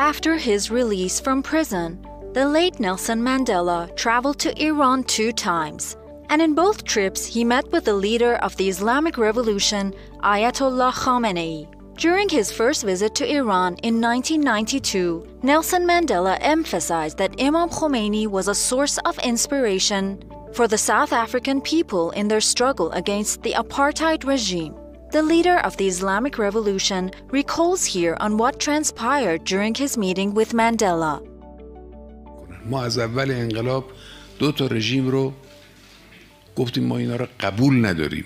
After his release from prison, the late Nelson Mandela traveled to Iran two times, and in both trips he met with the leader of the Islamic Revolution, Ayatollah Khamenei. During his first visit to Iran in 1992, Nelson Mandela emphasized that Imam Khomeini was a source of inspiration for the South African people in their struggle against the apartheid regime. The leader of the Islamic Revolution recalls here on what transpired during his meeting with Mandela. ما از اول انقلاب دو تا رژیم رو گفتیم ما اینا رو قبول نداریم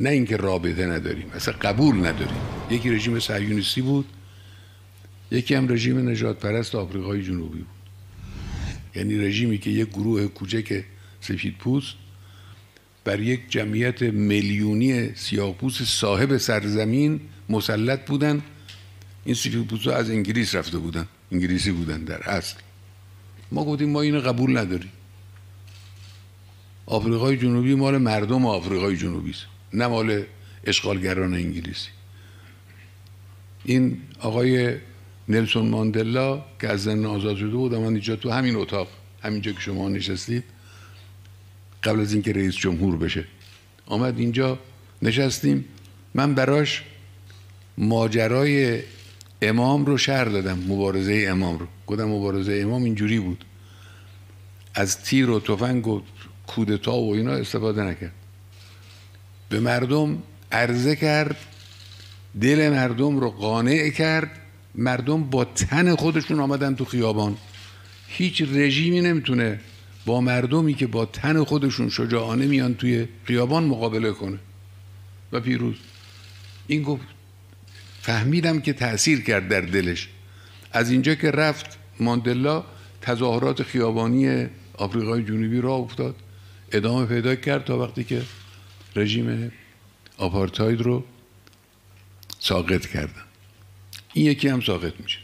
نه اینکه رابطه نداریم اصلا قبول نداریم یکی رژیم صهیونیستی بود یکی هم رژیم نجات پرست آفریقای جنوبی بود یعنی رژیمی که یک گروه کوچک سفید پوست بر یک جمعیت میلیونی سیاهپوست صاحب سرزمین مسلط بودند این ها از انگلیس رفته بودن انگلیسی بودن در اصل ما گفتیم ما اینو قبول نداریم آفریقای جنوبی مال مردم آفریقای جنوبی است نه مال اشغالگران انگلیسی این آقای نلسون ماندلا که از زن آزاد شده بود من اینجا تو همین اتاق همینجا که شما نشستید قبل از اینکه رئیس جمهور بشه آمد اینجا نشستیم من براش ماجرای امام رو شهر دادم مبارزه امام رو گفتم مبارزه امام اینجوری بود از تیر و تفنگ و کودتا و اینا استفاده نکرد به مردم عرضه کرد دل مردم رو قانع کرد مردم با تن خودشون آمدن تو خیابان هیچ رژیمی نمیتونه با مردمی که با تن خودشون شجاعانه میان توی خیابان مقابله کنه و پیروز این گفت فهمیدم که تاثیر کرد در دلش از اینجا که رفت ماندلا تظاهرات خیابانی آفریقای جنوبی را افتاد ادامه پیدا کرد تا وقتی که رژیم آپارتاید رو ساقط کردن این یکی هم ساقط میشه